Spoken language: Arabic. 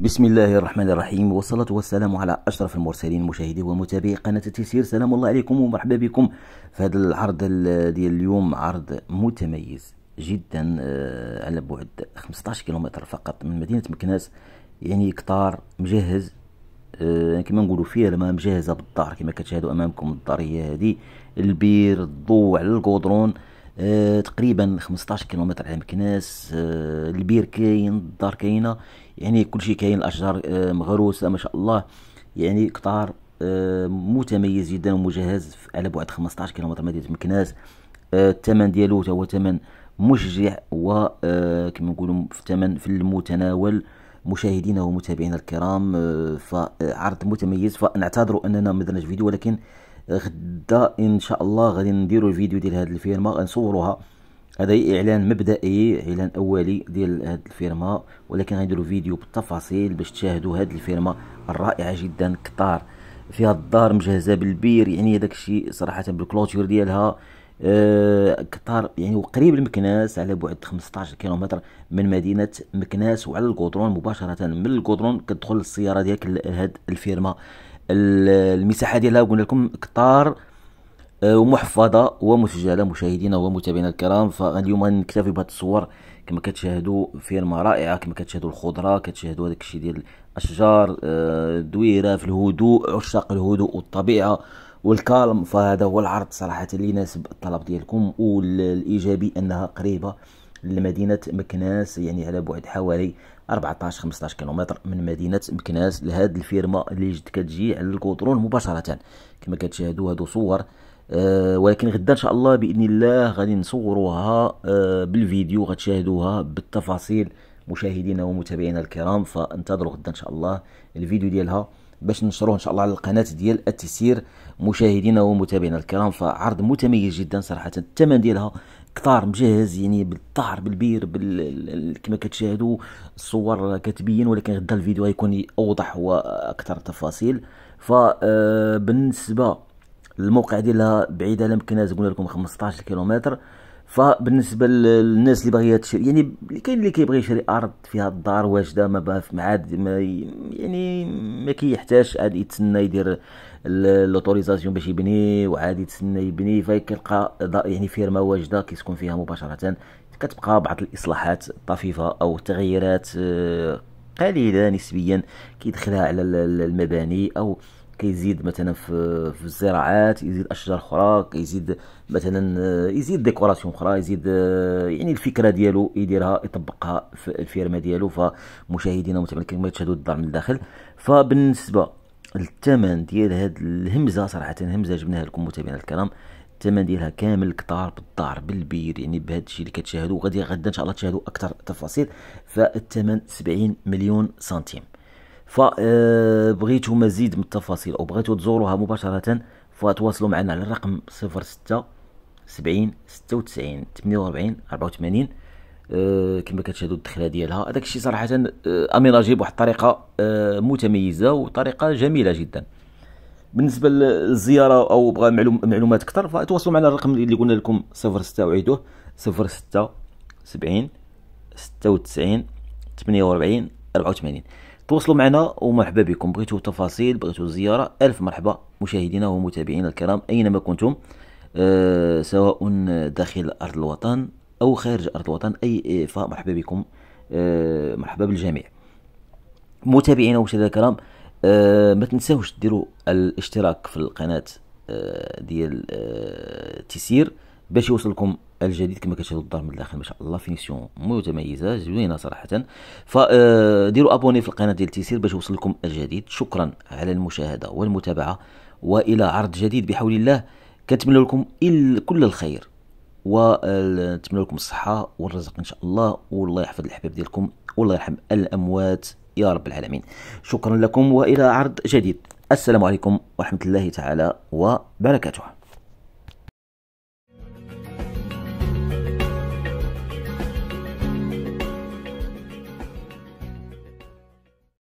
بسم الله الرحمن الرحيم والصلاة والسلام على أشرف المرسلين مشاهدي ومتابعي قناة التيسير سلام الله عليكم ومرحبا بكم في هذا العرض ديال اليوم عرض متميز جدا آه، على بعد 15 كيلومتر فقط من مدينة مكناس يعني كتار مجهز آه، كما نقولوا لما مجهزة بالدار كما كتشاهدوا أمامكم الدار هي هذه البير الضوء على الكودرون آه، تقريبا 15 كيلومتر على مكناس آه، البير كاين الدار كاينه يعني كل شيء كاين الاشجار آه، مغروسه ما شاء الله يعني قطار متميز جدا ومجهز على بعد 15 كيلومتر مدينه مكناس الثمن ديالو هو ثمن مشجع و كما نقولوا في الثمن في المتناول مشاهدينا ومتابعينا الكرام فعرض متميز فنعتذر اننا ما درناش فيديو ولكن غدا ان شاء الله غادي نديرو الفيديو ديال هاد الفيرما غنصوروها هذا اعلان مبدئي اعلان اولي ديال هاد الفيرما ولكن غنديرو فيديو بالتفاصيل باش تشاهدوا هاد الفيرما الرائعه جدا كتار فيها الدار مجهزه بالبير يعني هذاك الشيء صراحه بالكلوتور ديالها أه كتار يعني وقريب لمكناس على بعد 15 كيلومتر من مدينه مكناس وعلى القدرون مباشره من القدرون كتدخل السياره ديالك لهاد الفيرما المساحه ديالها قلنا لكم كثار آه، ومحفظه ومسجله مشاهدينا ومتابعينا الكرام فاليوم غنكتفي بهذه الصور كما كتشاهدوا فيرما رائعه كما كتشاهدوا الخضره كتشاهدوا هذاك الشيء ديال الاشجار آه، دويره في الهدوء عشاق الهدوء والطبيعه والكالم فهذا هو العرض صراحه اللي يناسب الطلب ديالكم والايجابي انها قريبه لمدينه مكناس يعني على بعد حوالي 14 15 كيلومتر من مدينه مكناس لهاد الفيرما اللي جد كتجي على الكوترون مباشره كما كتشاهدوا هادو صور أه ولكن غدا ان شاء الله باذن الله غادي نصوروها أه بالفيديو غتشاهدوها بالتفاصيل مشاهدينا ومتابعينا الكرام فانتظروا غدا ان شاء الله الفيديو ديالها باش ننشروه ان شاء الله على القناه ديال التيسير مشاهدينا ومتابعينا الكرام فعرض متميز جدا صراحه الثمن ديالها كثار مجهز يعني بالطهر بالبير بال... كما كتشاهدوا الصور كتبين ولكن غدا الفيديو غيكون اوضح واكثر تفاصيل فبالنسبه آه، الموقع ديالها بعيده على قلنا لكم 15 كيلومتر فبالنسبه للناس اللي باغيه تشري يعني كاين اللي كيبغي يشري ارض فيها الدار واجده ما باه ما عاد ما يعني ما كيحتاج عاد يتسنى يدير لوتوريزاسيون باش يبني وعاد يتسنى يبني فكيلقى يعني فيرما واجده كيسكن فيها مباشره كتبقى بعض الاصلاحات طفيفه او تغييرات آه، قليله نسبيا كيدخلها على المباني او كيزيد مثلا في, في الزراعات يزيد اشجار اخرى كيزيد مثلا آه، يزيد ديكوراسيون اخرى يزيد آه، يعني الفكره ديالو يديرها يطبقها في الفيرما ديالو فمشاهدينا ومتابعينا تشاهدوا الدار من الداخل فبالنسبه الثمن ديال هاد الهمزه صراحه همزه جبناها لكم متابعينا الكرام الثمن ديالها كامل القطار بالدار بالبير يعني بهذا الشيء اللي كتشاهدوا غادي غدا ان شاء الله تشاهدوا اكثر تفاصيل فالثمن 70 مليون سنتيم فبغيتوا آه، مزيد من التفاصيل او بغيتوا تزوروها مباشره فتواصلوا معنا على الرقم 06 70 96 48 84 أه كما كتشاهدوا الدخله ديالها هذاك الشيء صراحه آه، اميناجي بواحد الطريقه أه متميزه وطريقه جميله جدا بالنسبه للزياره او بغى معلومات اكثر فتواصلوا معنا الرقم اللي قلنا لكم 06 وعيدوه 06 70 96 48 84 تواصلوا معنا ومرحبا بكم بغيتوا تفاصيل بغيتوا زياره الف مرحبا مشاهدينا ومتابعينا الكرام اينما كنتم أه سواء داخل ارض الوطن او خارج ارض الوطن اي فمرحبا بكم أه مرحبا بالجميع متابعينا ومشاهدينا الكرام أه ما تنساوش ديروا الاشتراك في القناه آه، ديال آه، تيسير باش يوصلكم الجديد كما كتشاهدوا الدار من الداخل ما شاء الله فينيسيون متميزه زوينه صراحه فديروا ابوني في القناه ديال تيسير باش يوصلكم الجديد شكرا على المشاهده والمتابعه والى عرض جديد بحول الله كنتمنى لكم كل الخير ونتمنى لكم الصحه والرزق ان شاء الله والله يحفظ الحباب ديالكم والله يرحم الاموات يا رب العالمين شكرا لكم والى عرض جديد السلام عليكم ورحمه الله تعالى وبركاته